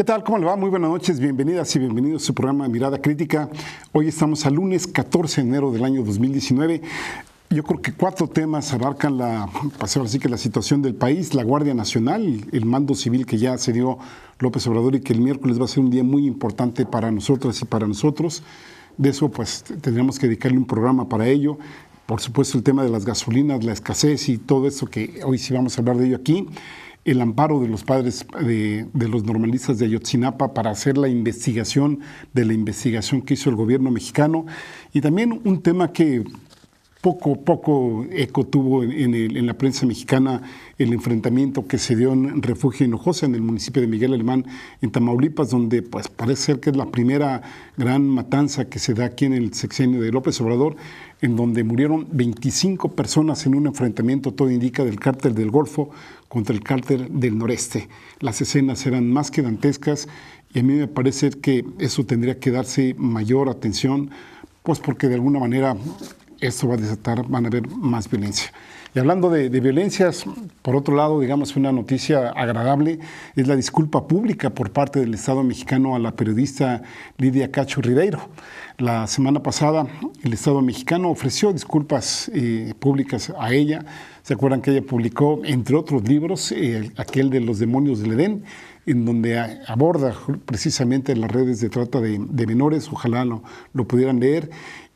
¿Qué tal? ¿Cómo le va? Muy buenas noches, bienvenidas y bienvenidos a su programa Mirada Crítica. Hoy estamos al lunes 14 de enero del año 2019. Yo creo que cuatro temas abarcan la, pues así que la situación del país, la Guardia Nacional, el mando civil que ya se dio López Obrador y que el miércoles va a ser un día muy importante para nosotras y para nosotros. De eso pues tendremos que dedicarle un programa para ello. Por supuesto el tema de las gasolinas, la escasez y todo eso que hoy sí vamos a hablar de ello aquí el amparo de los padres de, los normalistas de Ayotzinapa para hacer la investigación de la investigación que hizo el gobierno mexicano y también un tema que poco poco eco tuvo en, la prensa mexicana el enfrentamiento que se dio en Refugio Hinojosa, en el municipio de Miguel Alemán, en Tamaulipas, donde pues parece ser que es la primera gran matanza que se da aquí en el sexenio de López Obrador en donde murieron 25 personas en un enfrentamiento, todo indica, del cártel del Golfo contra el cártel del Noreste. Las escenas eran más que dantescas y a mí me parece que eso tendría que darse mayor atención, pues porque de alguna manera esto va a desatar, van a haber más violencia. Y hablando de, violencias, por otro lado, digamos, una noticia agradable es la disculpa pública por parte del Estado mexicano a la periodista Lidia Cacho Ribeiro. La semana pasada, el Estado mexicano ofreció disculpas eh, públicas a ella. ¿Se acuerdan que ella publicó, entre otros libros, eh, aquel de Los demonios del Edén? en donde aborda precisamente las redes de trata de, menores, ojalá lo, pudieran leer,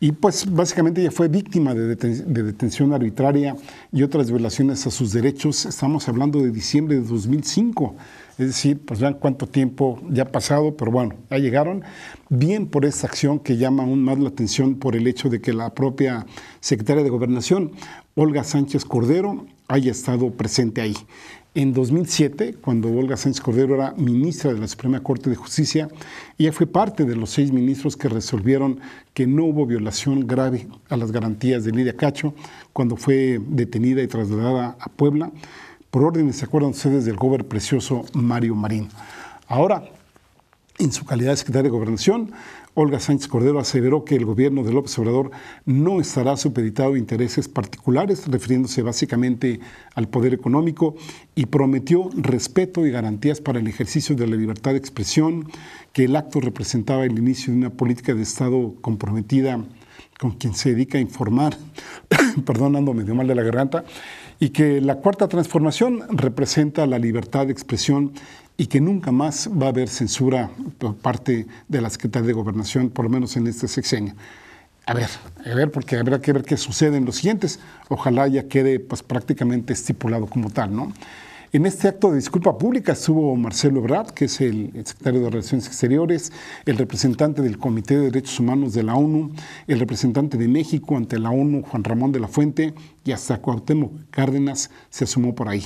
y pues básicamente ella fue víctima de, detención arbitraria y otras violaciones a sus derechos. Estamos hablando de diciembre de 2005. Es decir, pues vean cuánto tiempo ya ha pasado, pero bueno, ya llegaron. Bien por esta acción que llama aún más la atención por el hecho de que la propia secretaria de Gobernación, Olga Sánchez Cordero, haya estado presente ahí. En 2007, cuando Olga Sánchez Cordero era ministra de la Suprema Corte de Justicia, ella fue parte de los seis ministros que resolvieron que no hubo violación grave a las garantías de Lidia Cacho cuando fue detenida y trasladada a Puebla por órdenes, ¿se acuerdan ustedes del gobernador precioso Mario Marín? Ahora, en su calidad de secretaria de Gobernación, Olga Sánchez Cordero aseveró que el gobierno de López Obrador no estará supeditado a intereses particulares, refiriéndose básicamente al poder económico, y prometió respeto y garantías para el ejercicio de la libertad de expresión, que el acto representaba el inicio de una política de Estado comprometida con quien se dedica a informar, perdón, ando medio mal de la garganta, y que la cuarta transformación representa la libertad de expresión y que nunca más va a haber censura por parte de la Secretaría de Gobernación, por lo menos en este sexenio. A ver, a ver, porque habrá que ver qué sucede en los siguientes. Ojalá ya quede pues, prácticamente estipulado como tal, ¿no? En este acto de disculpa pública estuvo Marcelo Ebrard, que es el secretario de Relaciones Exteriores, el representante del Comité de Derechos Humanos de la ONU, el representante de México ante la ONU, Juan Ramón de la Fuente, y hasta Cuauhtémoc Cárdenas se asumió por ahí.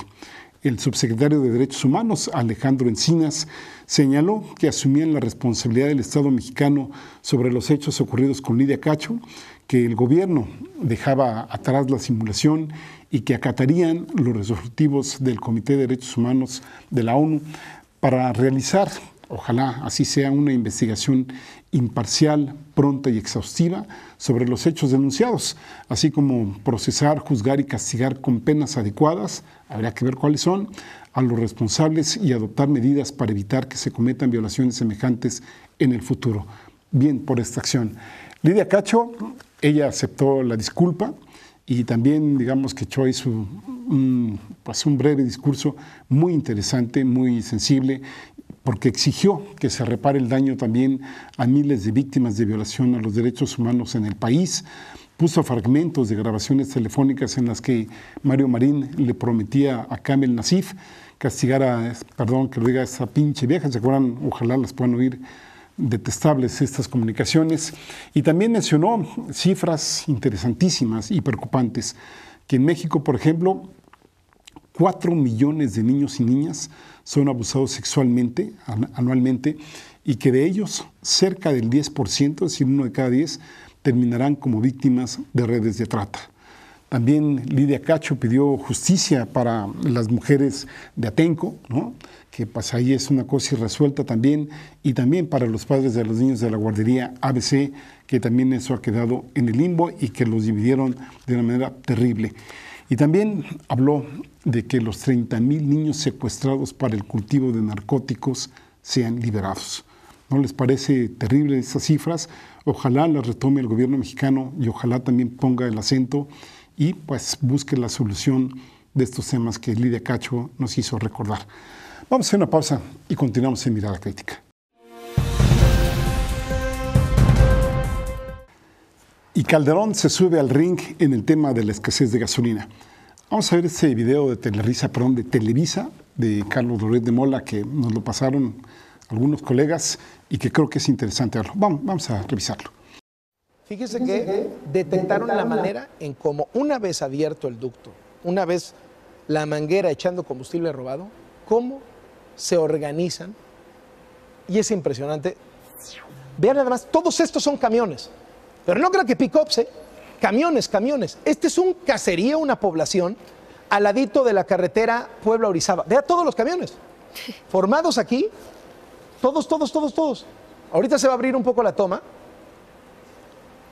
El subsecretario de Derechos Humanos, Alejandro Encinas, señaló que asumían la responsabilidad del Estado mexicano sobre los hechos ocurridos con Lidia Cacho, que el gobierno dejaba atrás la simulación y que acatarían los resolutivos del Comité de Derechos Humanos de la ONU para realizar, ojalá así sea, una investigación imparcial, pronta y exhaustiva sobre los hechos denunciados, así como procesar, juzgar y castigar con penas adecuadas, habrá que ver cuáles son, a los responsables y adoptar medidas para evitar que se cometan violaciones semejantes en el futuro. Bien por esta acción. Lidia Cacho, ella aceptó la disculpa, y también digamos que Cho hizo un, pues, un breve discurso muy interesante, muy sensible, porque exigió que se repare el daño también a miles de víctimas de violación a los derechos humanos en el país. Puso fragmentos de grabaciones telefónicas en las que Mario Marín le prometía a Kamel Nasif castigar a, perdón que lo diga, esa pinche vieja, ¿se acuerdan? Ojalá las puedan oír detestables estas comunicaciones y también mencionó cifras interesantísimas y preocupantes, que en México, por ejemplo, 4 millones de niños y niñas son abusados sexualmente anualmente y que de ellos cerca del 10%, es decir, uno de cada 10, terminarán como víctimas de redes de trata. También Lidia Cacho pidió justicia para las mujeres de Atenco, ¿no? que pues ahí es una cosa irresuelta también, y también para los padres de los niños de la guardería ABC, que también eso ha quedado en el limbo y que los dividieron de una manera terrible. Y también habló de que los 30 mil niños secuestrados para el cultivo de narcóticos sean liberados. ¿No les parece terrible esas cifras? Ojalá las retome el gobierno mexicano y ojalá también ponga el acento y pues busque la solución de estos temas que Lidia Cacho nos hizo recordar. Vamos a hacer una pausa y continuamos en Mirada Crítica. Y Calderón se sube al ring en el tema de la escasez de gasolina. Vamos a ver este video de Televisa, perdón, de Televisa, de Carlos Loret de Mola, que nos lo pasaron algunos colegas y que creo que es interesante verlo. Vamos, vamos a revisarlo. Fíjense que detectaron la manera en cómo una vez abierto el ducto, una vez la manguera echando combustible robado, cómo se organizan y es impresionante. Vean además, todos estos son camiones, pero no creo que pick ¿eh? camiones, camiones. Este es un caserío, una población, al ladito de la carretera Puebla-Orizaba. vean todos los camiones, formados aquí, todos, todos, todos, todos. Ahorita se va a abrir un poco la toma.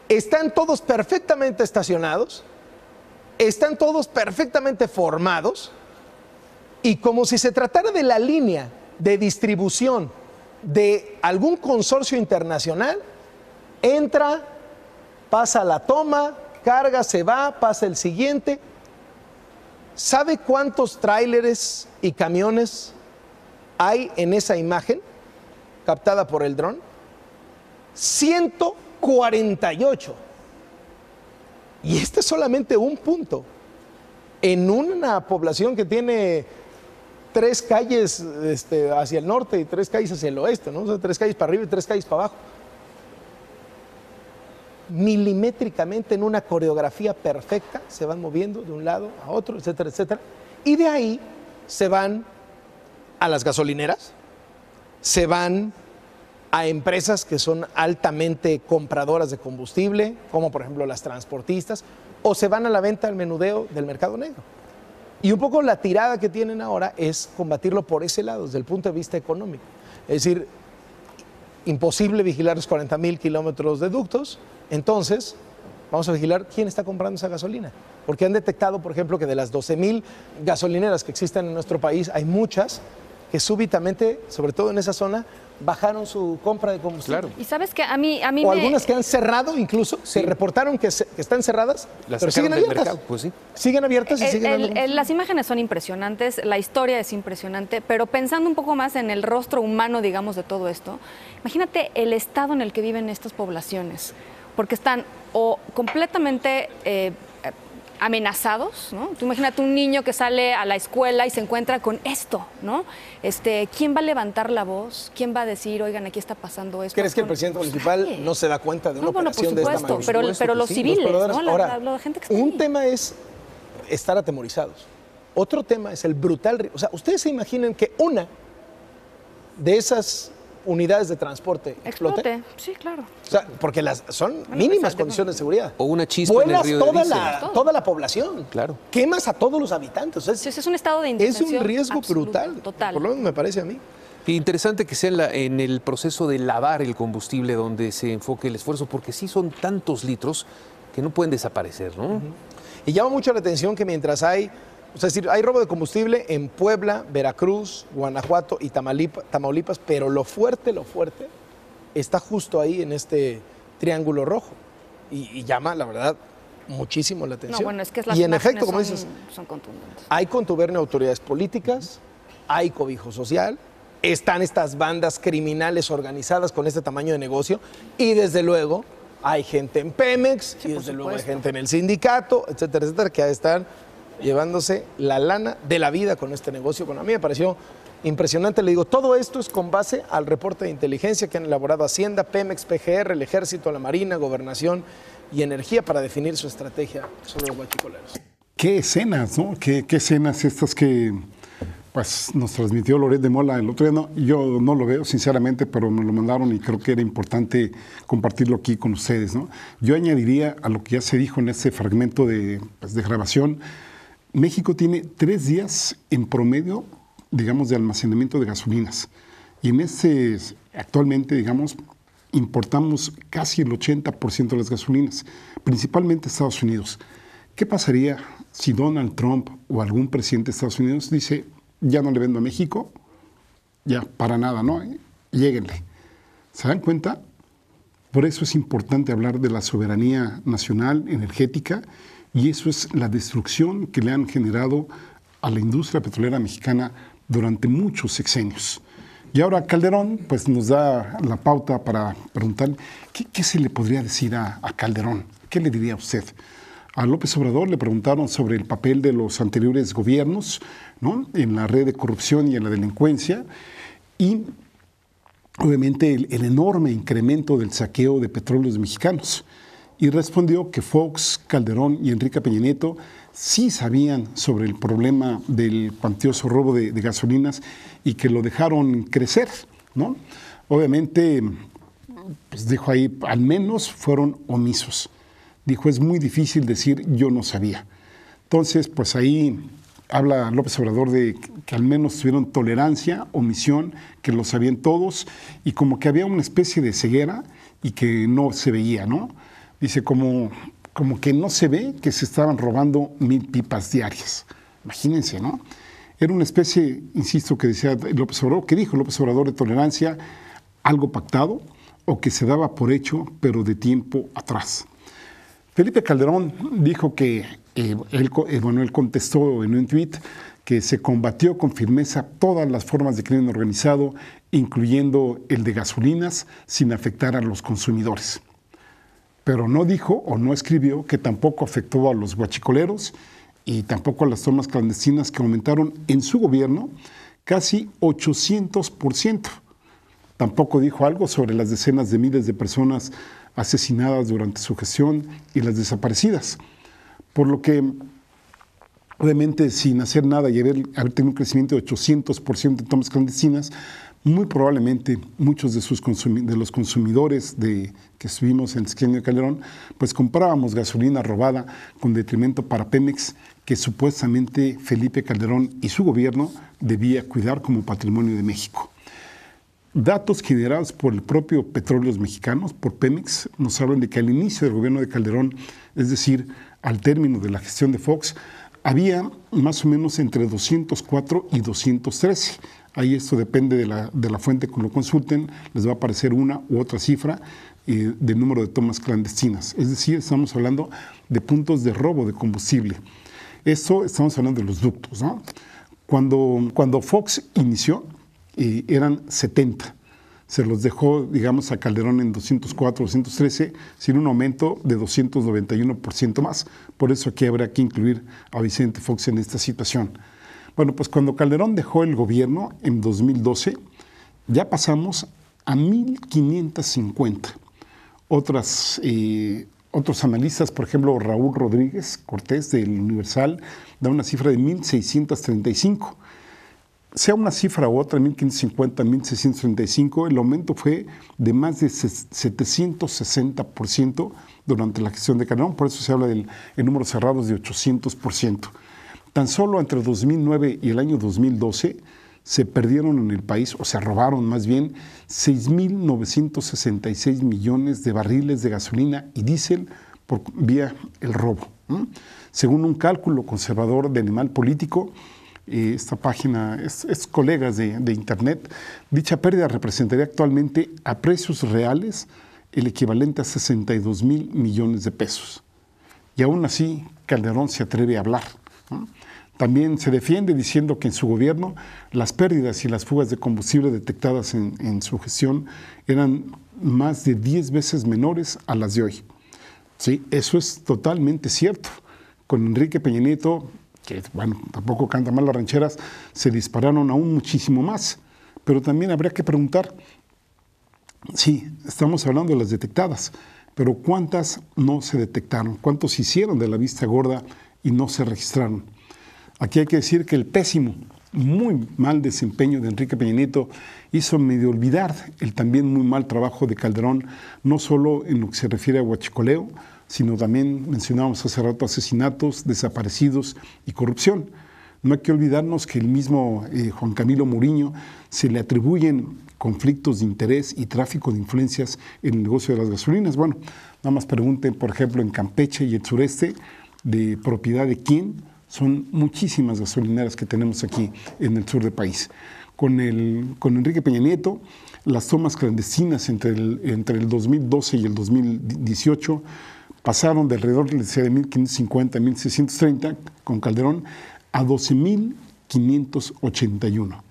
Están todos perfectamente estacionados, están todos perfectamente formados y como si se tratara de la línea de distribución de algún consorcio internacional, entra, pasa la toma, carga, se va, pasa el siguiente. ¿Sabe cuántos tráileres y camiones hay en esa imagen captada por el dron? 148. Y este es solamente un punto. En una población que tiene tres calles este, hacia el norte y tres calles hacia el oeste, ¿no? tres calles para arriba y tres calles para abajo. Milimétricamente en una coreografía perfecta se van moviendo de un lado a otro, etcétera, etcétera. Y de ahí se van a las gasolineras, se van a empresas que son altamente compradoras de combustible, como por ejemplo las transportistas, o se van a la venta al menudeo del mercado negro. Y un poco la tirada que tienen ahora es combatirlo por ese lado, desde el punto de vista económico. Es decir, imposible vigilar los 40 mil kilómetros de ductos, entonces vamos a vigilar quién está comprando esa gasolina. Porque han detectado, por ejemplo, que de las 12 mil gasolineras que existen en nuestro país, hay muchas que súbitamente, sobre todo en esa zona, bajaron su compra de combustible. Claro. Y sabes que a mí, mí o algunas que han cerrado incluso, se reportaron que, están cerradas, las siguen abiertas. Mercado, pues sí. Siguen abiertas y siguen abiertas. Las imágenes son impresionantes, la historia es impresionante, pero pensando un poco más en el rostro humano, digamos, de todo esto, imagínate el estado en el que viven estas poblaciones, porque están o completamente eh, amenazados, ¿no? Tú imagínate un niño que sale a la escuela y se encuentra con esto, ¿no? Este, ¿quién va a levantar la voz? ¿Quién va a decir, oigan, aquí está pasando esto? ¿Crees que el presidente pues, municipal no se da cuenta de una no, bueno, por supuesto, pero, pero, pues los civiles, ¿no? La, Ahora, la, gente que está un tema es estar atemorizados. Otro tema es el brutal... O sea, ustedes se imaginan que una de esas unidades de transporte explote. Sí, claro. O sea, porque las son pues mínimas condiciones de seguridad. O una chispa en toda, de la, toda la población. Claro. Quemas a todos los habitantes. es un estado de Es un riesgo brutal. Total. Por lo menos me parece a mí. Interesante que sea en, el proceso de lavar el combustible donde se enfoque el esfuerzo, porque sí son tantos litros que no pueden desaparecer, ¿no? Y llama mucho la atención que mientras hay o sea, es decir, hay robo de combustible en Puebla, Veracruz, Guanajuato y Tamaulipas, pero lo fuerte, lo fuerte, está justo ahí en este triángulo rojo. Y, llama, la verdad, muchísimo la atención. No, bueno, es que y en efecto, como dices, son contundentes. hay contubernio de autoridades políticas, hay cobijo social, están estas bandas criminales organizadas con este tamaño de negocio y desde luego hay gente en Pemex y desde luego hay gente en el sindicato, etcétera, etcétera, que están llevándose la lana de la vida con este negocio. Bueno, a mí me pareció impresionante. Le digo, todo esto es con base al reporte de inteligencia que han elaborado Hacienda, Pemex, PGR, el Ejército, la Marina, Gobernación y Energía para definir su estrategia sobre los guachicoleros. Qué escenas, ¿no? Qué, escenas estas que pues, nos transmitió Loret de Mola el otro día. yo no lo veo, sinceramente, pero me lo mandaron y creo que era importante compartirlo aquí con ustedes, ¿no? Yo añadiría a lo que ya se dijo en este fragmento de pues, grabación, México tiene tres días en promedio, digamos, de almacenamiento de gasolinas. Y en este, actualmente, digamos, importamos casi el 80% de las gasolinas, principalmente Estados Unidos. ¿Qué pasaría si Donald Trump o algún presidente de Estados Unidos dice, ya no le vendo a México, ya para nada, ¿no? Lléguenle. ¿Se dan cuenta? Por eso es importante hablar de la soberanía nacional energética y eso es la destrucción que le han generado a la industria petrolera mexicana durante muchos sexenios. Y ahora Calderón pues, nos da la pauta para preguntar ¿qué, se le podría decir a, Calderón? ¿Qué le diría a usted? A López Obrador le preguntaron sobre el papel de los anteriores gobiernos en la red de corrupción y en la delincuencia y obviamente el enorme incremento del saqueo de petróleos mexicanos y respondió que Fox, Calderón y Enrique Peña Nieto sí sabían sobre el problema del panteoso robo de, de gasolinas y que lo dejaron crecer, ¿no? Obviamente, pues dijo ahí, al menos fueron omisos. Dijo, es muy difícil decir yo no sabía. Entonces, pues ahí habla López Obrador de que al menos tuvieron tolerancia, omisión, que lo sabían todos, y como que había una especie de ceguera y que no se veía, ¿no? Dice, como, como que no se ve que se estaban robando mil pipas diarias. Imagínense, ¿no? Era una especie, insisto, que decía López Obrador, que dijo López Obrador de tolerancia, algo pactado o que se daba por hecho, pero de tiempo atrás. Felipe Calderón dijo que, eh, eh, bueno, él contestó en un tweet que se combatió con firmeza todas las formas de crimen organizado, incluyendo el de gasolinas, sin afectar a los consumidores pero no dijo o no escribió que tampoco afectó a los guachicoleros y tampoco a las tomas clandestinas que aumentaron en su gobierno casi 800%. Tampoco dijo algo sobre las decenas de miles de personas asesinadas durante su gestión y las desaparecidas. Por lo que obviamente sin hacer nada y haber, tenido un crecimiento de 800% de tomas clandestinas, muy probablemente muchos de, sus de los consumidores de, que estuvimos en de Calderón, pues comprábamos gasolina robada con detrimento para Pemex, que supuestamente Felipe Calderón y su gobierno debía cuidar como patrimonio de México. Datos generados por el propio Petróleos Mexicanos, por Pemex, nos hablan de que al inicio del gobierno de Calderón, es decir, al término de la gestión de Fox, había más o menos entre 204 y 213. Ahí esto depende de la, fuente que lo consulten, les va a aparecer una u otra cifra eh, del número de tomas clandestinas. Es decir, estamos hablando de puntos de robo de combustible. Esto estamos hablando de los ductos. Cuando, cuando Fox inició, eh, eran 70 se los dejó, digamos, a Calderón en 204, 213, sin un aumento de 291% más. Por eso aquí habrá que incluir a Vicente Fox en esta situación. Bueno, pues cuando Calderón dejó el gobierno en 2012, ya pasamos a 1550. Otras, eh, otros analistas, por ejemplo, Raúl Rodríguez Cortés del Universal, da una cifra de 1635 sea una cifra u otra, 1550, 1635, el aumento fue de más de 760% durante la gestión de Calderón, por eso se habla del en números cerrados de 800%. Tan solo entre 2009 y el año 2012 se perdieron en el país, o se robaron más bien, 6.966 millones de barriles de gasolina y diésel por vía el robo. Según un cálculo conservador de animal político, esta página es, colegas de, Internet, dicha pérdida representaría actualmente a precios reales el equivalente a 62 mil millones de pesos. Y aún así, Calderón se atreve a hablar. También se defiende diciendo que en su gobierno las pérdidas y las fugas de combustible detectadas en, su gestión eran más de 10 veces menores a las de hoy. Sí, eso es totalmente cierto. Con Enrique Peña que bueno, tampoco canta mal las rancheras, se dispararon aún muchísimo más. Pero también habría que preguntar, sí, estamos hablando de las detectadas, pero ¿cuántas no se detectaron? ¿Cuántos hicieron de la vista gorda y no se registraron? Aquí hay que decir que el pésimo, muy mal desempeño de Enrique Peña Nieto hizo medio olvidar el también muy mal trabajo de Calderón, no solo en lo que se refiere a Huachicoleo, sino también mencionábamos hace rato asesinatos, desaparecidos y corrupción. No hay que olvidarnos que el mismo eh, Juan Camilo muriño se le atribuyen conflictos de interés y tráfico de influencias en el negocio de las gasolinas. Bueno, nada más pregunten, por ejemplo, en Campeche y el sureste, de propiedad de quién, son muchísimas gasolineras que tenemos aquí en el sur del país. Con, el, con Enrique Peña Nieto, las tomas clandestinas entre entre el 2012 y el 2018 pasaron de alrededor de 1.550 a 1.630 con Calderón a 12.581.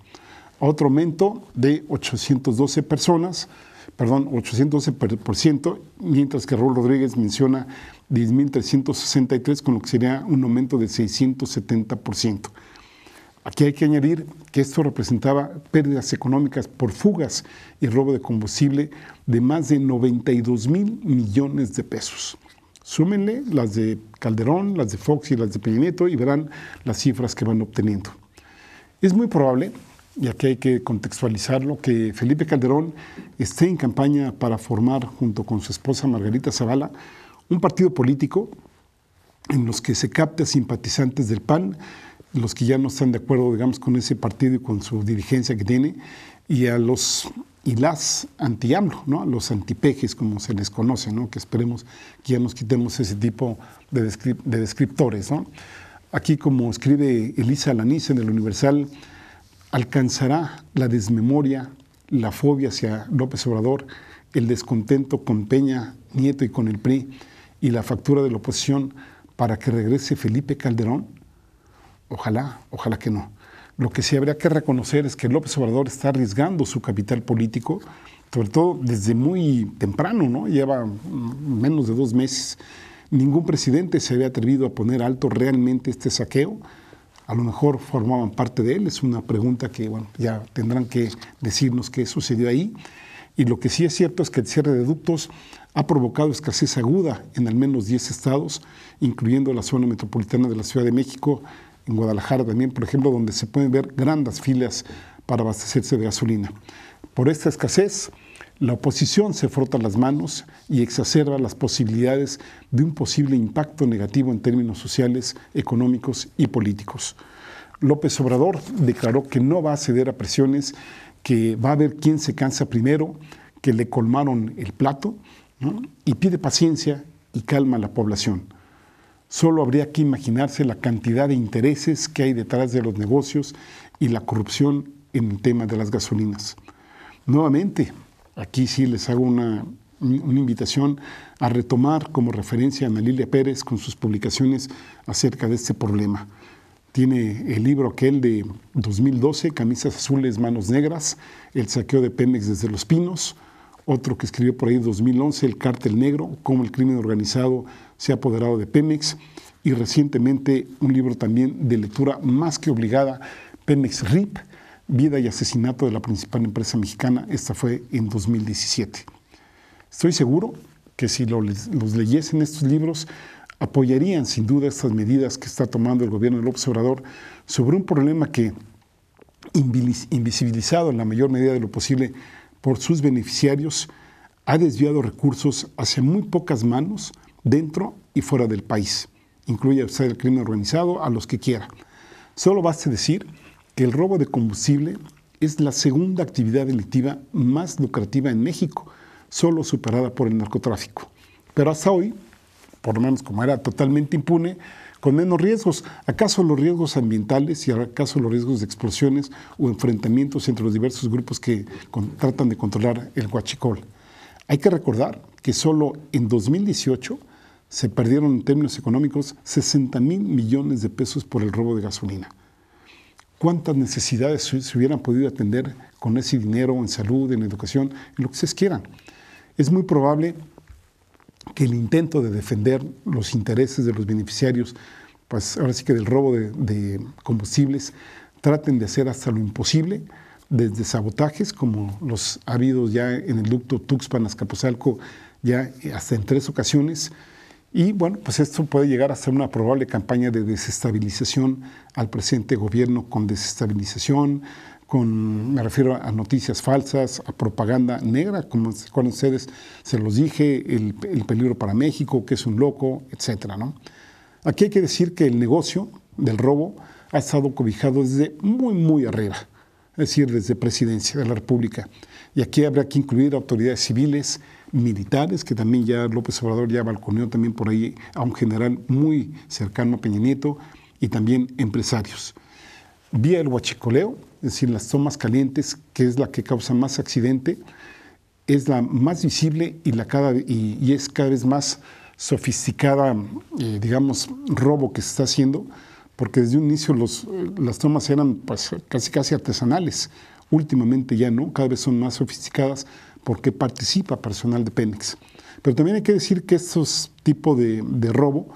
Otro aumento de 812 personas, perdón, 812%, mientras que Raúl Rodríguez menciona 10.363, con lo que sería un aumento de 670%. Aquí hay que añadir que esto representaba pérdidas económicas por fugas y robo de combustible de más de 92 mil millones de pesos. Súmenle las de Calderón, las de Fox y las de Peña Nieto y verán las cifras que van obteniendo. Es muy probable, y aquí hay que contextualizarlo, que Felipe Calderón esté en campaña para formar, junto con su esposa Margarita Zavala, un partido político en los que se capte a simpatizantes del PAN, los que ya no están de acuerdo, digamos, con ese partido y con su dirigencia que tiene, y a los y las anti ¿no? los antipejes, como se les conoce, ¿no? que esperemos que ya nos quitemos ese tipo de, de descriptores. ¿no? Aquí, como escribe Elisa Lanis en el Universal, alcanzará la desmemoria, la fobia hacia López Obrador, el descontento con Peña, Nieto y con el PRI, y la factura de la oposición para que regrese Felipe Calderón. Ojalá, ojalá que no. Lo que sí habría que reconocer es que López Obrador está arriesgando su capital político, sobre todo desde muy temprano, ¿no? Lleva menos de dos meses. Ningún presidente se había atrevido a poner alto realmente este saqueo. A lo mejor formaban parte de él, es una pregunta que bueno, ya tendrán que decirnos qué sucedió ahí. Y lo que sí es cierto es que el cierre de ductos ha provocado escasez aguda en al menos 10 estados, incluyendo la zona metropolitana de la Ciudad de México, en Guadalajara también, por ejemplo, donde se pueden ver grandes filas para abastecerse de gasolina. Por esta escasez, la oposición se frota las manos y exacerba las posibilidades de un posible impacto negativo en términos sociales, económicos y políticos. López Obrador declaró que no va a ceder a presiones, que va a ver quién se cansa primero, que le colmaron el plato y pide paciencia y calma a la población. Solo habría que imaginarse la cantidad de intereses que hay detrás de los negocios y la corrupción en el tema de las gasolinas. Nuevamente, aquí sí les hago una, invitación a retomar como referencia a Ana Pérez con sus publicaciones acerca de este problema. Tiene el libro aquel de 2012, Camisas Azules, Manos Negras, El saqueo de Pemex desde los Pinos, otro que escribió por ahí 2011, El Cártel Negro, cómo el crimen organizado se ha apoderado de Pemex. Y recientemente un libro también de lectura más que obligada, Pemex RIP, Vida y Asesinato de la principal empresa mexicana. Esta fue en 2017. Estoy seguro que si los leyesen estos libros, apoyarían sin duda estas medidas que está tomando el gobierno del observador sobre un problema que, invisibilizado en la mayor medida de lo posible, por sus beneficiarios ha desviado recursos hacia muy pocas manos dentro y fuera del país. Incluye usted el crimen organizado a los que quiera. Solo basta decir que el robo de combustible es la segunda actividad delictiva más lucrativa en México, solo superada por el narcotráfico. Pero hasta hoy, por lo menos como era totalmente impune, con menos riesgos. ¿Acaso los riesgos ambientales y acaso los riesgos de explosiones o enfrentamientos entre los diversos grupos que tratan de controlar el huachicol? Hay que recordar que solo en 2018 se perdieron en términos económicos 60 mil millones de pesos por el robo de gasolina. ¿Cuántas necesidades se hubieran podido atender con ese dinero en salud, en educación, en lo que se quieran? Es muy probable que el intento de defender los intereses de los beneficiarios, pues ahora sí que del robo de, de combustibles, traten de hacer hasta lo imposible, desde sabotajes como los habidos ya en el ducto Tuxpan-Azcapotzalco, ya hasta en tres ocasiones, y bueno, pues esto puede llegar a ser una probable campaña de desestabilización al presente gobierno con desestabilización, me refiero a noticias falsas, a propaganda negra, como con ustedes se los dije, el, peligro para México, que es un loco, etc. Aquí hay que decir que el negocio del robo ha estado cobijado desde muy, muy arriba, es decir, desde presidencia de la República. Y aquí habrá que incluir autoridades civiles, militares, que también ya López Obrador ya balconeó también por ahí a un general muy cercano a Peña Nieto, y también empresarios vía el huachicoleo, es decir, las tomas calientes, que es la que causa más accidente, es la más visible y, la cada, y, es cada vez más sofisticada, eh, digamos, robo que se está haciendo, porque desde un inicio las tomas eran pues, casi casi artesanales, últimamente ya no, cada vez son más sofisticadas porque participa personal de Pemex. Pero también hay que decir que estos tipos de robo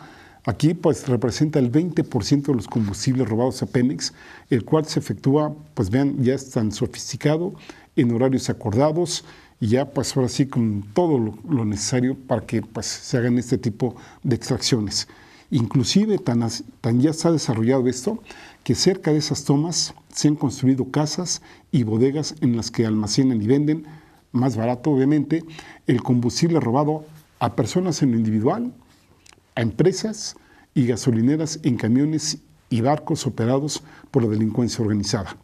Aquí pues representa el 20% de los combustibles robados a Pemex, el cual se efectúa, pues vean, ya es tan sofisticado, en horarios acordados y ya pues ahora sí con todo lo, necesario para que pues se hagan este tipo de extracciones. Inclusive tan, tan ya ha desarrollado esto que cerca de esas tomas se han construido casas y bodegas en las que almacenan y venden, más barato obviamente, el combustible robado a personas en lo individual empresas y gasolineras en camiones y barcos operados por la delincuencia organizada.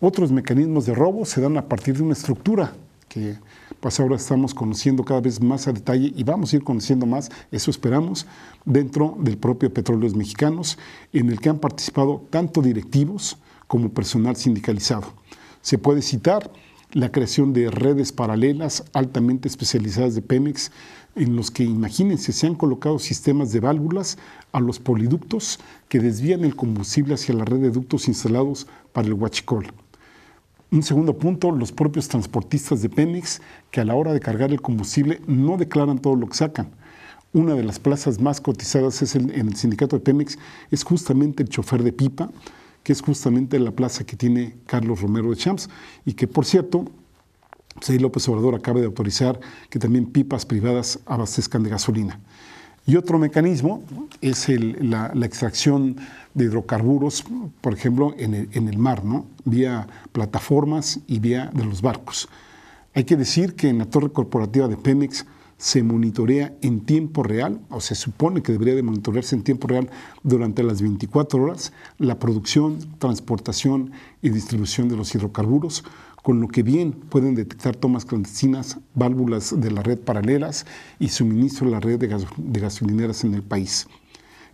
Otros mecanismos de robo se dan a partir de una estructura que pues ahora estamos conociendo cada vez más a detalle y vamos a ir conociendo más, eso esperamos, dentro del propio Petróleos Mexicanos, en el que han participado tanto directivos como personal sindicalizado. Se puede citar la creación de redes paralelas altamente especializadas de Pemex, en los que, imagínense, se han colocado sistemas de válvulas a los poliductos que desvían el combustible hacia la red de ductos instalados para el huachicol. Un segundo punto, los propios transportistas de Pemex, que a la hora de cargar el combustible no declaran todo lo que sacan. Una de las plazas más cotizadas es en el sindicato de Pemex es justamente el chofer de pipa, que es justamente la plaza que tiene Carlos Romero de Champs y que, por cierto, José López Obrador acaba de autorizar que también pipas privadas abastezcan de gasolina. Y otro mecanismo es la, extracción de hidrocarburos, por ejemplo, en el, en el, mar, ¿no? vía plataformas y vía de los barcos. Hay que decir que en la torre corporativa de Pemex se monitorea en tiempo real, o se supone que debería de monitorearse en tiempo real durante las 24 horas, la producción, transportación y distribución de los hidrocarburos, con lo que bien pueden detectar tomas clandestinas, válvulas de la red paralelas y suministro de la red de, de gasolineras en el país.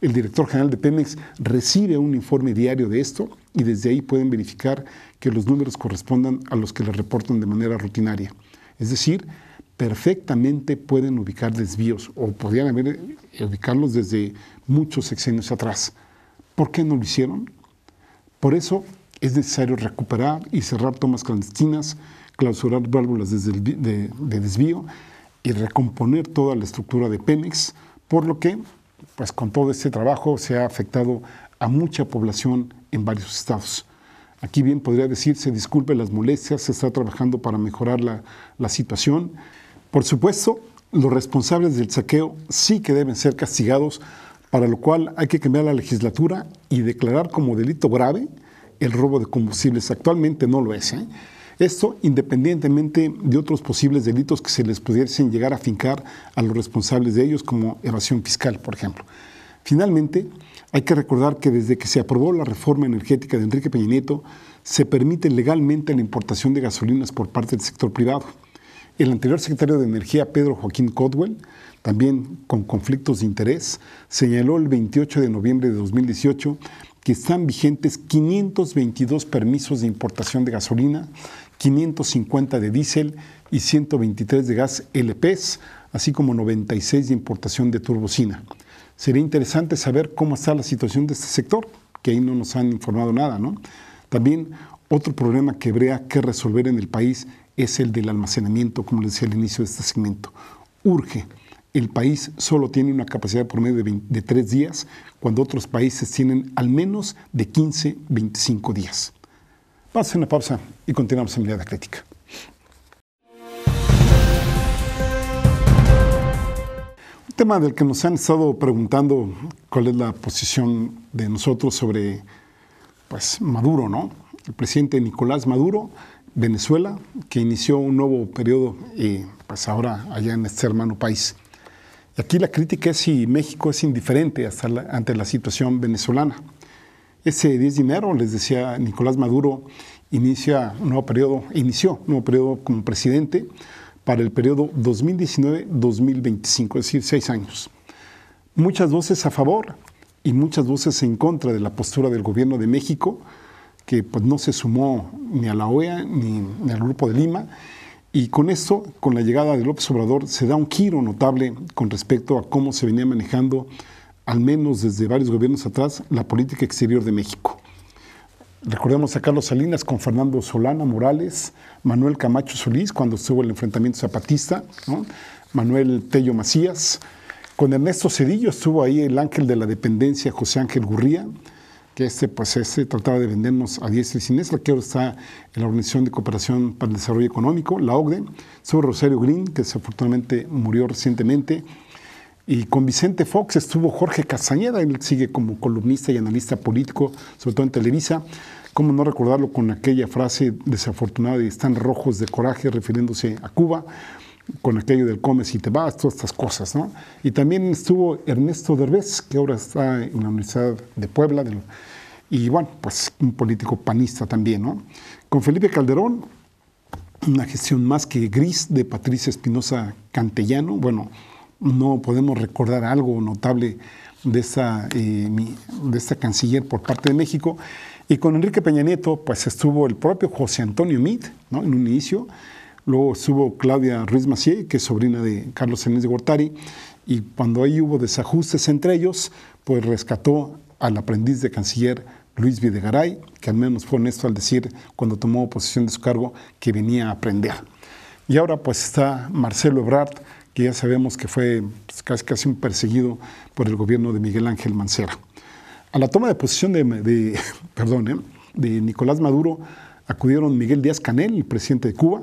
El director general de Pemex recibe un informe diario de esto y desde ahí pueden verificar que los números correspondan a los que le reportan de manera rutinaria. Es decir, perfectamente pueden ubicar desvíos o podrían haber eh, ubicarlos desde muchos sexenios atrás. ¿Por qué no lo hicieron? Por eso es necesario recuperar y cerrar tomas clandestinas, clausurar válvulas desde de, desvío y recomponer toda la estructura de Pemex, por lo que, pues con todo este trabajo se ha afectado a mucha población en varios estados. Aquí bien podría decirse, disculpen las molestias, se está trabajando para mejorar la, la situación. Por supuesto, los responsables del saqueo sí que deben ser castigados, para lo cual hay que cambiar la legislatura y declarar como delito grave el robo de combustibles. Actualmente no lo es. ¿eh? Esto independientemente de otros posibles delitos que se les pudiesen llegar a fincar a los responsables de ellos, como evasión fiscal, por ejemplo. Finalmente, hay que recordar que desde que se aprobó la reforma energética de Enrique Peña Nieto, se permite legalmente la importación de gasolinas por parte del sector privado. El anterior secretario de Energía, Pedro Joaquín Codwell, también con conflictos de interés, señaló el 28 de noviembre de 2018 que están vigentes 522 permisos de importación de gasolina, 550 de diésel y 123 de gas LPs, así como 96 de importación de turbocina. Sería interesante saber cómo está la situación de este sector, que ahí no nos han informado nada, ¿no? También otro problema que habría que resolver en el país es el del almacenamiento, como les decía al inicio de este segmento. Urge. El país solo tiene una capacidad por de, de tres días, cuando otros países tienen al menos de 15, 25 días. Vamos a una pausa y continuamos en mirada crítica. Un tema del que nos han estado preguntando cuál es la posición de nosotros sobre pues, Maduro, ¿no? El presidente Nicolás Maduro Venezuela, que inició un nuevo periodo, eh, pues ahora allá en este hermano país. Y aquí la crítica es si México es indiferente hasta ante la situación venezolana. Ese 10 de enero, les decía Nicolás Maduro, inicia un nuevo periodo, inició un nuevo periodo como presidente para el periodo 2019-2025, es decir, seis años. Muchas voces a favor y muchas voces en contra de la postura del gobierno de México que pues, no se sumó ni a la OEA ni, al Grupo de Lima. Y con esto, con la llegada de López Obrador, se da un giro notable con respecto a cómo se venía manejando, al menos desde varios gobiernos atrás, la política exterior de México. Recordemos a Carlos Salinas con Fernando Solana Morales, Manuel Camacho Solís cuando estuvo el enfrentamiento zapatista, Manuel Tello Macías, con Ernesto Cedillo estuvo ahí el ángel de la dependencia José Ángel Gurría, que este, pues, este trataba de vendernos a diestra y la que ahora está en la Organización de Cooperación para el Desarrollo Económico, la OCDE, sobre Rosario Green, que desafortunadamente murió recientemente, y con Vicente Fox estuvo Jorge Castañeda, él sigue como columnista y analista político, sobre todo en Televisa. ¿Cómo no recordarlo con aquella frase desafortunada y están rojos de coraje refiriéndose a Cuba? con aquello del comes y te vas, todas estas cosas, ¿no? Y también estuvo Ernesto Derbez, que ahora está en la Universidad de Puebla, y bueno, pues un político panista también, ¿no? Con Felipe Calderón, una gestión más que gris de Patricia Espinosa Cantellano, bueno, no podemos recordar algo notable de esta, eh, de esta canciller por parte de México. Y con Enrique Peña Nieto, pues estuvo el propio José Antonio Meade, ¿no? En un inicio, Luego estuvo Claudia Ruiz Macier que es sobrina de Carlos Enés de Gortari, y cuando ahí hubo desajustes entre ellos, pues rescató al aprendiz de canciller Luis Videgaray, que al menos fue honesto al decir cuando tomó posesión de su cargo que venía a aprender. Y ahora pues está Marcelo Ebrard, que ya sabemos que fue pues, casi, casi un perseguido por el gobierno de Miguel Ángel Mancera. A la toma de posesión de, de ¿eh? Nicolás Maduro acudieron Miguel Díaz Canel, el presidente de Cuba,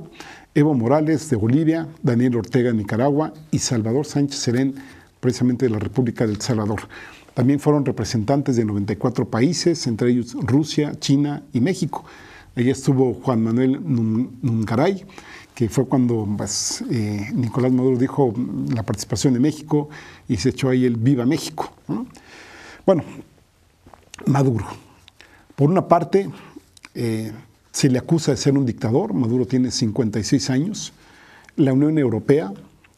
Evo Morales de Bolivia, Daniel Ortega de Nicaragua y Salvador Sánchez Serén, precisamente de la República del Salvador. También fueron representantes de 94 países, entre ellos Rusia, China y México. Allí estuvo Juan Manuel Nungaray, que fue cuando pues, eh, Nicolás Maduro dijo mm, la participación de México y se echó ahí el Viva México. Bueno, Maduro. Por una parte, eh, se le acusa de ser un dictador. Maduro tiene 56 años. La Unión Europea,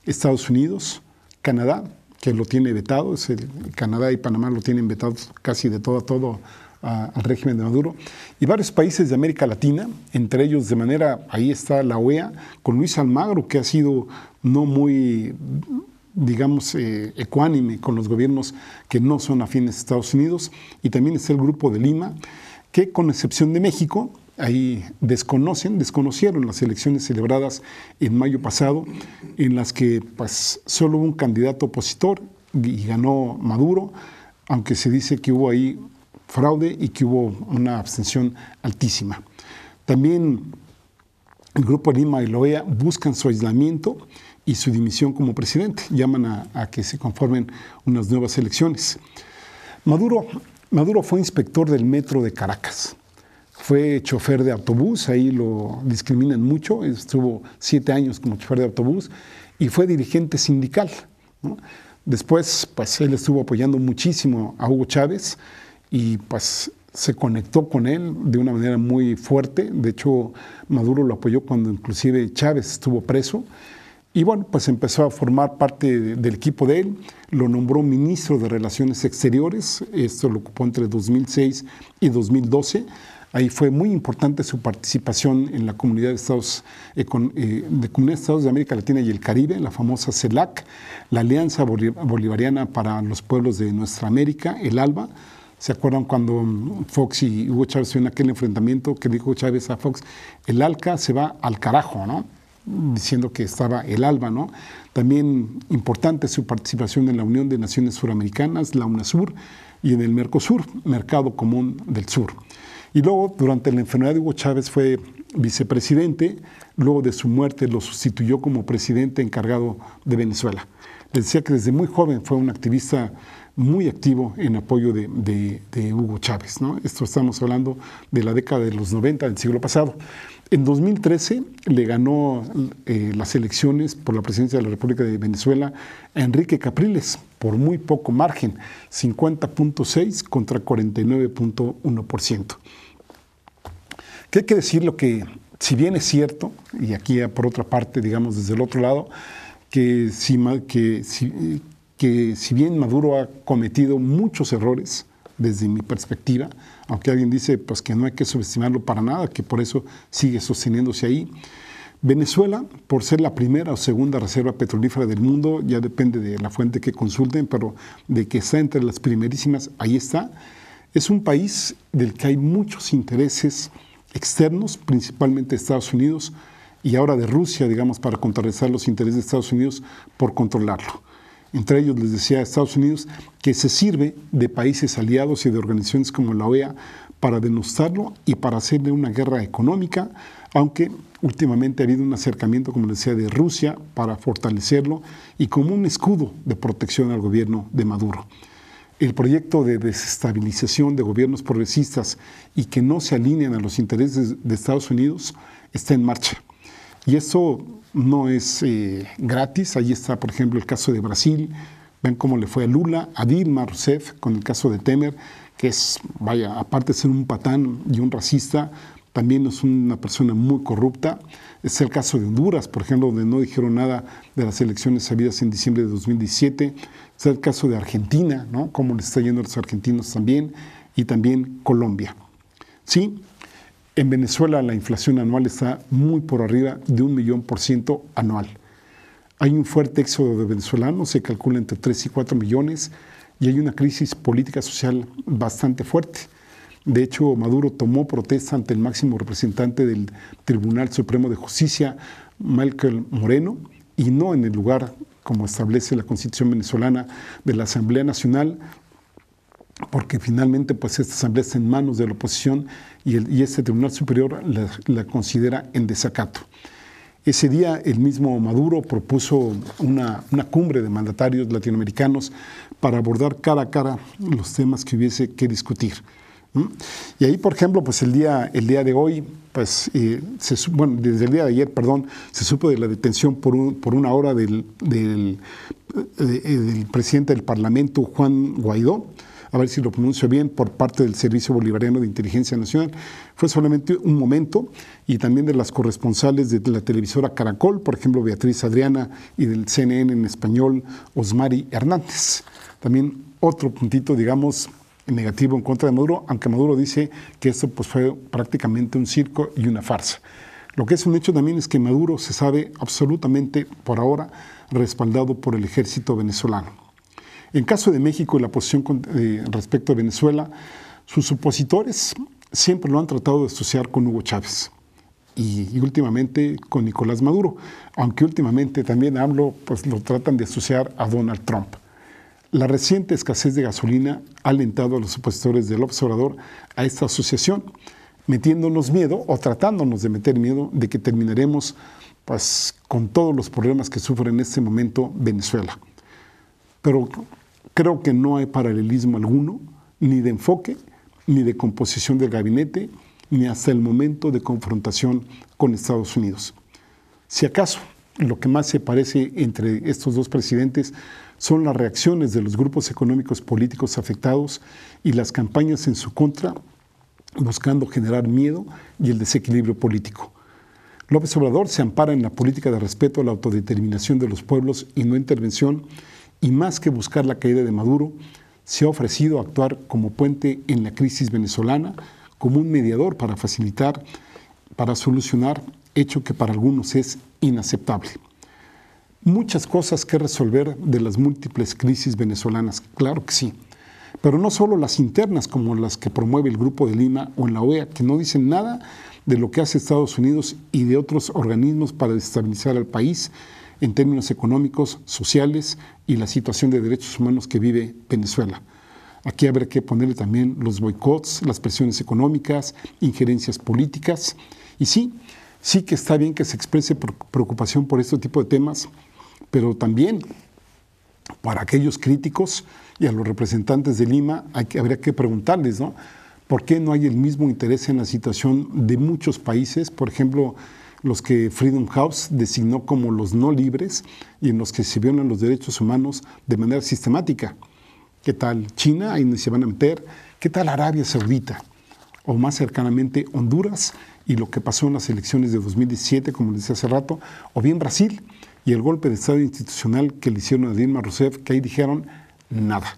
Estados Unidos, Canadá, que lo tiene vetado. Es Canadá y Panamá lo tienen vetado casi de todo a todo al régimen de Maduro. Y varios países de América Latina, entre ellos de manera, ahí está la OEA, con Luis Almagro, que ha sido no muy digamos, eh, ecuánime con los gobiernos que no son afines a Estados Unidos, y también está el Grupo de Lima, que con excepción de México, ahí desconocen, desconocieron las elecciones celebradas en mayo pasado, en las que pues, solo hubo un candidato opositor y ganó Maduro, aunque se dice que hubo ahí fraude y que hubo una abstención altísima. También el Grupo Lima y la OEA buscan su aislamiento y su dimisión como presidente. Llaman a, a que se conformen unas nuevas elecciones. Maduro, Maduro fue inspector del metro de Caracas fue chofer de autobús, ahí lo discriminan mucho, estuvo siete años como chofer de autobús y fue dirigente sindical. Después, pues él estuvo apoyando muchísimo a Hugo Chávez y pues se conectó con él de una manera muy fuerte. De hecho, Maduro lo apoyó cuando inclusive Chávez estuvo preso. Y bueno, pues empezó a formar parte del equipo de él, lo nombró ministro de Relaciones Exteriores, esto lo ocupó entre 2006 y 2012, Ahí fue muy importante su participación en la comunidad de Estados, eh, eh, de Estados de América Latina y el Caribe, la famosa CELAC, la Alianza Bolivariana para los Pueblos de Nuestra América, el ALBA. ¿Se acuerdan cuando Fox y Hugo Chávez en aquel enfrentamiento que dijo Chávez a Fox, el ALCA se va al carajo, ¿no? diciendo que estaba el ALBA, ¿no? También importante su participación en la Unión de Naciones Suramericanas, la UNASUR, y en el MERCOSUR, Mercado Común del Sur. Y luego, durante la enfermedad de Hugo Chávez, fue vicepresidente, luego de su muerte lo sustituyó como presidente encargado de Venezuela. Le decía que desde muy joven fue un activista muy activo en apoyo de, Hugo Chávez. Esto estamos hablando de la década de los 90 del siglo pasado. En 2013 le ganó eh, las elecciones por la presidencia de la República de Venezuela a Enrique Capriles por muy poco margen, 50.6 contra 49.1%. Que hay que decir lo que, si bien es cierto, y aquí por otra parte, digamos desde el otro lado, que si, que si, que si bien Maduro ha cometido muchos errores, desde mi perspectiva, aunque alguien dice pues, que no hay que subestimarlo para nada, que por eso sigue sosteniéndose ahí. Venezuela, por ser la primera o segunda reserva petrolífera del mundo, ya depende de la fuente que consulten, pero de que está entre las primerísimas, ahí está. Es un país del que hay muchos intereses externos, principalmente de Estados Unidos, y ahora de Rusia, digamos, para contrarrestar los intereses de Estados Unidos por controlarlo. Entre ellos les decía a Estados Unidos que se sirve de países aliados y de organizaciones como la OEA para denostarlo y para hacerle una guerra económica, aunque últimamente ha habido un acercamiento, como les decía, de Rusia para fortalecerlo y como un escudo de protección al gobierno de Maduro el proyecto de desestabilización de gobiernos progresistas y que no se alinean a los intereses de Estados Unidos está en marcha. Y eso no es eh, gratis. Ahí está, por ejemplo, el caso de Brasil. Ven cómo le fue a Lula, a Dilma Rousseff, con el caso de Temer, que es, vaya, aparte de ser un patán y un racista, también es una persona muy corrupta. Es el caso de Honduras, por ejemplo, donde no dijeron nada de las elecciones habidas en diciembre de 2017. Es el caso de Argentina, ¿no? Cómo le está yendo a los argentinos también. Y también Colombia. ¿Sí? En Venezuela la inflación anual está muy por arriba de un millón por ciento anual. Hay un fuerte éxodo de venezolanos, se calcula entre 3 y 4 millones, y hay una crisis política social bastante fuerte. De hecho, Maduro tomó protesta ante el máximo representante del Tribunal Supremo de Justicia, Michael Moreno, y no en el lugar, como establece la Constitución venezolana, de la Asamblea Nacional, porque finalmente pues esta asamblea está en manos de la oposición y, este Tribunal Superior la, considera en desacato. Ese día el mismo Maduro propuso una, cumbre de mandatarios latinoamericanos para abordar cara a cara los temas que hubiese que discutir. ¿Mm? Y ahí, por ejemplo, pues el día, el día de hoy, pues, eh, bueno, desde el día de ayer, perdón, se supo de la detención por, una hora del, del, eh, eh, del, presidente del Parlamento, Juan Guaidó, a ver si lo pronuncio bien, por parte del Servicio Bolivariano de Inteligencia Nacional. Fue solamente un momento y también de las corresponsales de la televisora Caracol, por ejemplo, Beatriz Adriana y del CNN en español, Osmari Hernández. También otro puntito, digamos, negativo en contra de Maduro, aunque Maduro dice que esto pues, fue prácticamente un circo y una farsa. Lo que es un hecho también es que Maduro se sabe absolutamente, por ahora, respaldado por el ejército venezolano. En caso de México y la posición eh, respecto a Venezuela, sus opositores siempre lo han tratado de asociar con Hugo Chávez y, últimamente con Nicolás Maduro, aunque últimamente también pues, lo tratan de asociar a Donald Trump. La reciente escasez de gasolina ha alentado a los opositores del observador a esta asociación, metiéndonos miedo o tratándonos de meter miedo de que terminaremos pues, con todos los problemas que sufre en este momento Venezuela. Pero creo que no hay paralelismo alguno, ni de enfoque, ni de composición del gabinete, ni hasta el momento de confrontación con Estados Unidos. Si acaso, lo que más se parece entre estos dos presidentes son las reacciones de los grupos económicos políticos afectados y las campañas en su contra, buscando generar miedo y el desequilibrio político. López Obrador se ampara en la política de respeto a la autodeterminación de los pueblos y no intervención, y más que buscar la caída de Maduro, se ha ofrecido a actuar como puente en la crisis venezolana, como un mediador para facilitar, para solucionar hecho que para algunos es inaceptable. Muchas cosas que resolver de las múltiples crisis venezolanas, claro que sí, pero no solo las internas como las que promueve el Grupo de Lima o en la OEA, que no dicen nada de lo que hace Estados Unidos y de otros organismos para destabilizar al país en términos económicos, sociales y la situación de derechos humanos que vive Venezuela. Aquí habrá que ponerle también los boicots, las presiones económicas, injerencias políticas. Y sí, Sí que está bien que se exprese preocupación por este tipo de temas, pero también para aquellos críticos y a los representantes de Lima hay habría que preguntarles, ¿no? ¿Por qué no hay el mismo interés en la situación de muchos países? Por ejemplo, los que Freedom House designó como los no libres y en los que se violan los derechos humanos de manera sistemática. ¿Qué tal China? Ahí se van a meter. ¿Qué tal Arabia Saudita? O más cercanamente Honduras, y lo que pasó en las elecciones de 2017, como les decía hace rato, o bien Brasil y el golpe de Estado institucional que le hicieron a Dilma Rousseff, que ahí dijeron nada.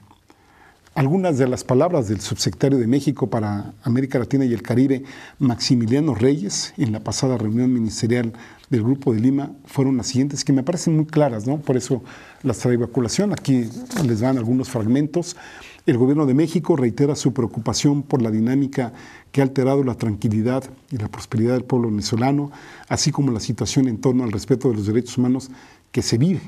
Algunas de las palabras del subsecretario de México para América Latina y el Caribe, Maximiliano Reyes, en la pasada reunión ministerial del Grupo de Lima, fueron las siguientes, que me parecen muy claras, ¿no? Por eso las traigo a colación. Aquí les dan algunos fragmentos. El gobierno de México reitera su preocupación por la dinámica que ha alterado la tranquilidad y la prosperidad del pueblo venezolano, así como la situación en torno al respeto de los derechos humanos que se vive.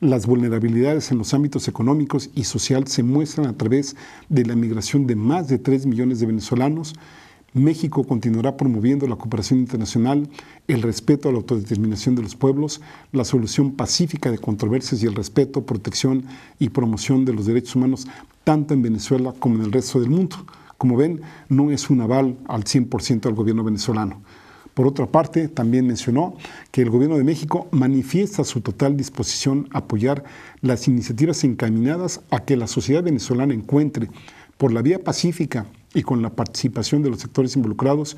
Las vulnerabilidades en los ámbitos económicos y social se muestran a través de la migración de más de 3 millones de venezolanos. México continuará promoviendo la cooperación internacional, el respeto a la autodeterminación de los pueblos, la solución pacífica de controversias y el respeto, protección y promoción de los derechos humanos tanto en Venezuela como en el resto del mundo. Como ven, no es un aval al 100% al gobierno venezolano. Por otra parte, también mencionó que el Gobierno de México manifiesta su total disposición a apoyar las iniciativas encaminadas a que la sociedad venezolana encuentre, por la vía pacífica y con la participación de los sectores involucrados,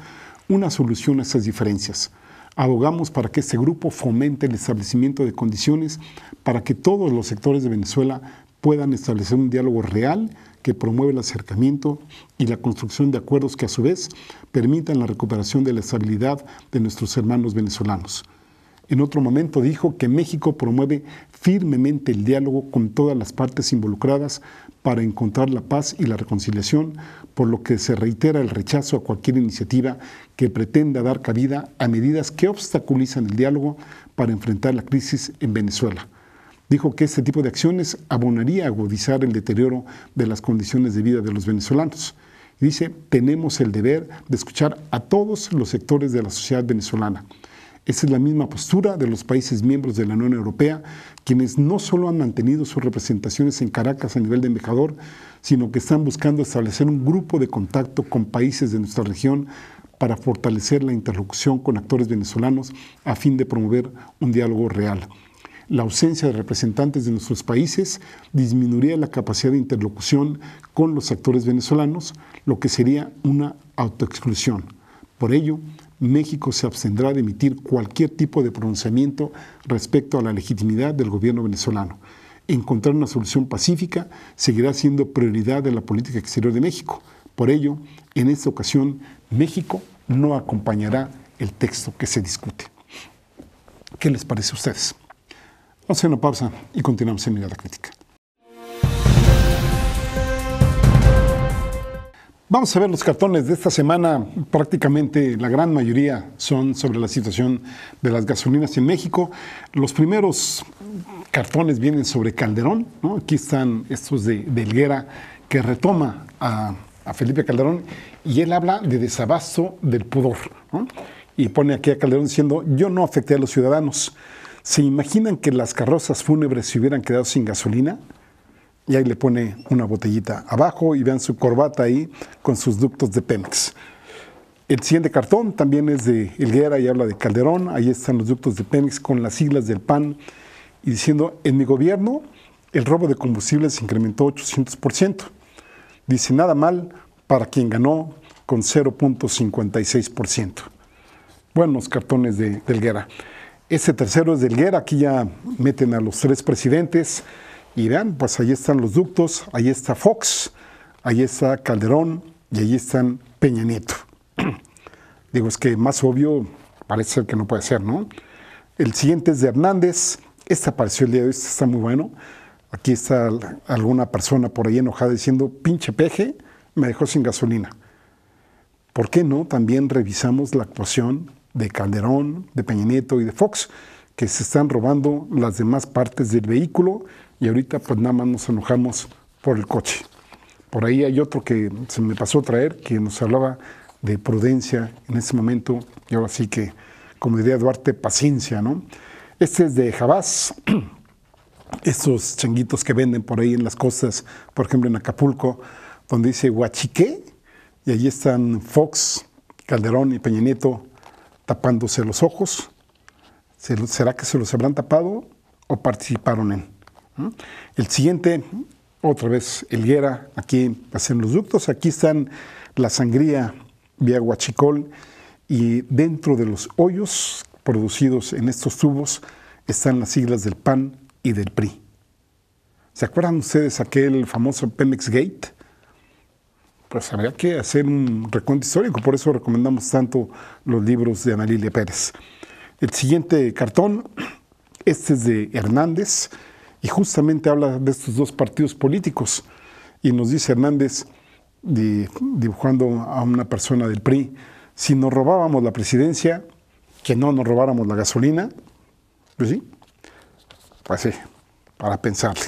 una solución a estas diferencias. Abogamos para que este grupo fomente el establecimiento de condiciones para que todos los sectores de Venezuela puedan establecer un diálogo real que promueva el acercamiento y la construcción de acuerdos que a su vez permitan la recuperación de la estabilidad de nuestros hermanos venezolanos. En otro momento dijo que México promueve firmemente el diálogo con todas las partes involucradas para encontrar la paz y la reconciliación, por lo que se reitera el rechazo a cualquier iniciativa que pretenda dar cabida a medidas que obstaculizan el diálogo para enfrentar la crisis en Venezuela dijo que este tipo de acciones abonaría a agudizar el deterioro de las condiciones de vida de los venezolanos. Dice, tenemos el deber de escuchar a todos los sectores de la sociedad venezolana. Esa es la misma postura de los países miembros de la Unión Europea, quienes no solo han mantenido sus representaciones en Caracas a nivel de embajador, sino que están buscando establecer un grupo de contacto con países de nuestra región para fortalecer la interlocución con actores venezolanos a fin de promover un diálogo real la ausencia de representantes de nuestros países disminuiría la capacidad de interlocución con los actores venezolanos, lo que sería una autoexclusión. Por ello, México se abstendrá de emitir cualquier tipo de pronunciamiento respecto a la legitimidad del gobierno venezolano. Encontrar una solución pacífica seguirá siendo prioridad de la política exterior de México. Por ello, en esta ocasión, México no acompañará el texto que se discute. ¿Qué les parece a ustedes? Vamos a una pausa y continuamos en Mirada Crítica. Vamos a ver los cartones de esta semana. Prácticamente la gran mayoría son sobre la situación de las gasolinas en México. Los primeros cartones vienen sobre Calderón. Aquí están estos de, de que retoma a, Felipe Calderón y él habla de desabasto del pudor. Y pone aquí a Calderón diciendo, yo no afecté a los ciudadanos. ¿Se imaginan que las carrozas fúnebres se hubieran quedado sin gasolina? Y ahí le pone una botellita abajo y vean su corbata ahí con sus ductos de Pemex. El siguiente cartón también es de Elguera y habla de Calderón. Ahí están los ductos de Pemex con las siglas del PAN y diciendo, en mi gobierno el robo de combustibles se incrementó 800%. Dice, nada mal para quien ganó con 0.56%. Buenos cartones de, de este tercero es del Guerra. aquí ya meten a los tres presidentes y vean, pues ahí están los ductos, ahí está Fox, ahí está Calderón y ahí están Peña Nieto. Digo, es que más obvio parece que no puede ser, ¿no? El siguiente es de Hernández, este apareció el día de hoy, este está muy bueno. Aquí está alguna persona por ahí enojada diciendo, pinche peje, me dejó sin gasolina. ¿Por qué no? También revisamos la actuación de Calderón, de Peña Nieto y de Fox, que se están robando las demás partes del vehículo y ahorita pues nada más nos enojamos por el coche. Por ahí hay otro que se me pasó a traer, que nos hablaba de prudencia en ese momento, y ahora sí que, como idea Duarte, paciencia, ¿no? Este es de Jabás, estos changuitos que venden por ahí en las costas, por ejemplo en Acapulco, donde dice huachiqué, y allí están Fox, Calderón y Peña Nieto tapándose los ojos. ¿Será que se los habrán tapado o participaron en? ¿Mm? El siguiente, otra vez, Elguera. aquí hacen los ductos, aquí están la sangría vía guachicol y dentro de los hoyos producidos en estos tubos están las siglas del PAN y del PRI. ¿Se acuerdan ustedes aquel famoso Pemex Gate? pues habría que hacer un recuento histórico, por eso recomendamos tanto los libros de Ana Pérez. El siguiente cartón, este es de Hernández, y justamente habla de estos dos partidos políticos. Y nos dice Hernández, dibujando a una persona del PRI, si nos robábamos la presidencia, que no nos robáramos la gasolina, pues sí, pues sí, para pensarle.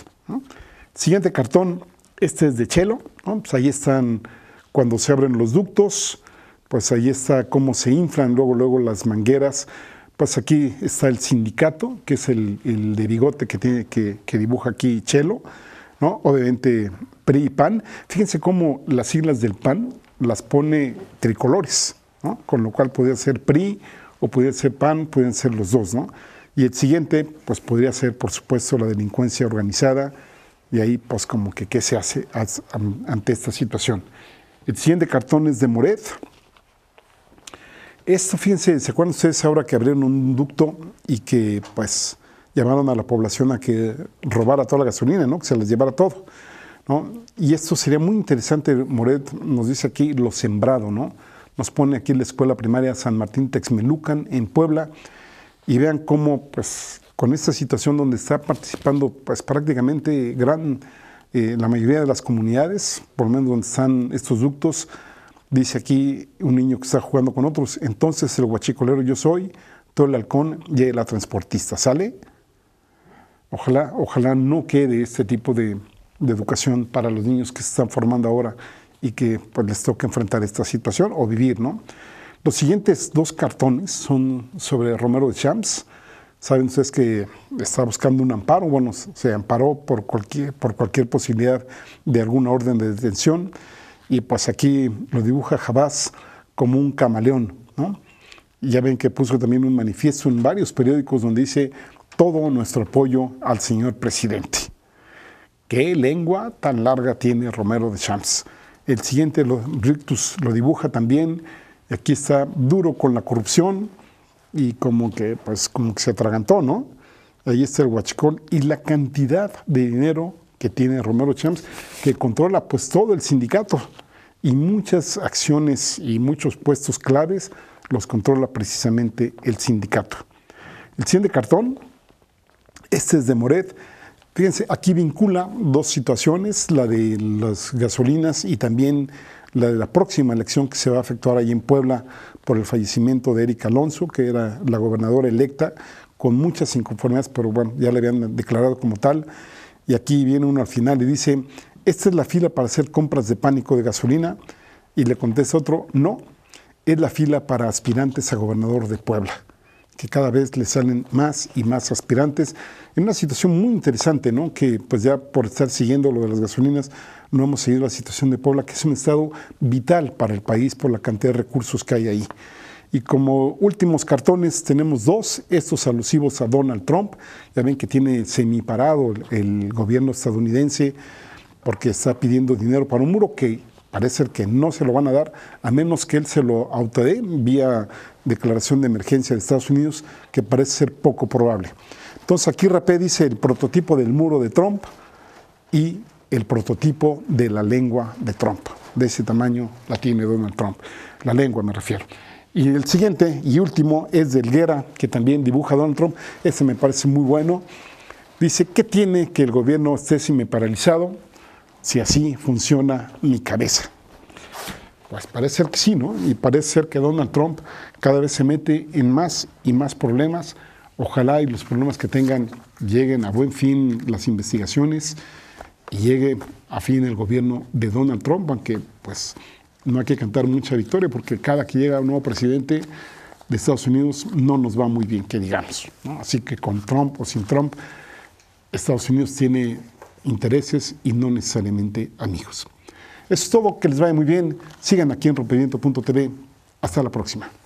Siguiente cartón, este es de chelo, pues ahí están cuando se abren los ductos, pues ahí está cómo se inflan luego, luego las mangueras. Pues aquí está el sindicato, que es el, de bigote que, tiene, que, dibuja aquí Chelo, ¿no? Obviamente PRI y PAN. Fíjense cómo las siglas del PAN las pone tricolores, Con lo cual podría ser PRI o podría ser PAN, pueden ser los dos, Y el siguiente, pues podría ser, por supuesto, la delincuencia organizada, y ahí, pues, como que qué se hace ante esta situación. El siguiente cartón es de Moret. Esto, fíjense, ¿se acuerdan ustedes ahora que abrieron un ducto y que, pues, llamaron a la población a que robara toda la gasolina, ¿no? Que se les llevara todo, ¿no? Y esto sería muy interesante, Moret nos dice aquí lo sembrado, ¿no? Nos pone aquí la escuela primaria San Martín Texmelucan en Puebla y vean cómo, pues, con esta situación donde está participando pues, prácticamente gran, eh, la mayoría de las comunidades, por lo menos donde están estos ductos, dice aquí un niño que está jugando con otros, entonces el guachicolero yo soy, todo el halcón y la transportista, ¿sale? Ojalá, ojalá no quede este tipo de, educación para los niños que se están formando ahora y que pues, les toca enfrentar esta situación o vivir, ¿no? Los siguientes dos cartones son sobre Romero de Champs, saben ustedes que está buscando un amparo, bueno, se amparó por cualquier, por cualquier posibilidad de alguna orden de detención y pues aquí lo dibuja Jabás como un camaleón, ya ven que puso también un manifiesto en varios periódicos donde dice todo nuestro apoyo al señor presidente. ¿Qué lengua tan larga tiene Romero de Champs? El siguiente, Rictus, lo dibuja también. Aquí está duro con la corrupción, y como que, pues, como se atragantó, ¿no? Ahí está el Huachicol y la cantidad de dinero que tiene Romero Champs, que controla pues todo el sindicato y muchas acciones y muchos puestos claves los controla precisamente el sindicato. El 100 de cartón, este es de Moret. Fíjense, aquí vincula dos situaciones, la de las gasolinas y también la de la próxima elección que se va a efectuar ahí en Puebla por el fallecimiento de Erika Alonso, que era la gobernadora electa, con muchas inconformidades, pero bueno, ya le habían declarado como tal. Y aquí viene uno al final y dice, esta es la fila para hacer compras de pánico de gasolina. Y le contesta otro, no, es la fila para aspirantes a gobernador de Puebla, que cada vez le salen más y más aspirantes. En una situación muy interesante, ¿no? Que pues ya por estar siguiendo lo de las gasolinas, no hemos seguido la situación de Puebla, que es un estado vital para el país por la cantidad de recursos que hay ahí. Y como últimos cartones tenemos dos, estos alusivos a Donald Trump. Ya ven que tiene semiparado el gobierno estadounidense porque está pidiendo dinero para un muro que parece que no se lo van a dar, a menos que él se lo autodé vía declaración de emergencia de Estados Unidos, que parece ser poco probable. Entonces aquí Rapé dice el prototipo del muro de Trump y el prototipo de la lengua de Trump. De ese tamaño la tiene Donald Trump. La lengua me refiero. Y el siguiente y último es de Elguera, que también dibuja Donald Trump. este me parece muy bueno. Dice, ¿qué tiene que el gobierno esté paralizado si así funciona mi cabeza? Pues parece ser que sí, ¿no? Y parece ser que Donald Trump cada vez se mete en más y más problemas. Ojalá y los problemas que tengan lleguen a buen fin las investigaciones y llegue a fin el gobierno de Donald Trump, aunque pues no hay que cantar mucha victoria porque cada que llega un nuevo presidente de Estados Unidos no nos va muy bien, que digamos. Así que con Trump o sin Trump, Estados Unidos tiene intereses y no necesariamente amigos. Eso es todo, que les vaya muy bien. Sigan aquí en rompimiento.tv. Hasta la próxima.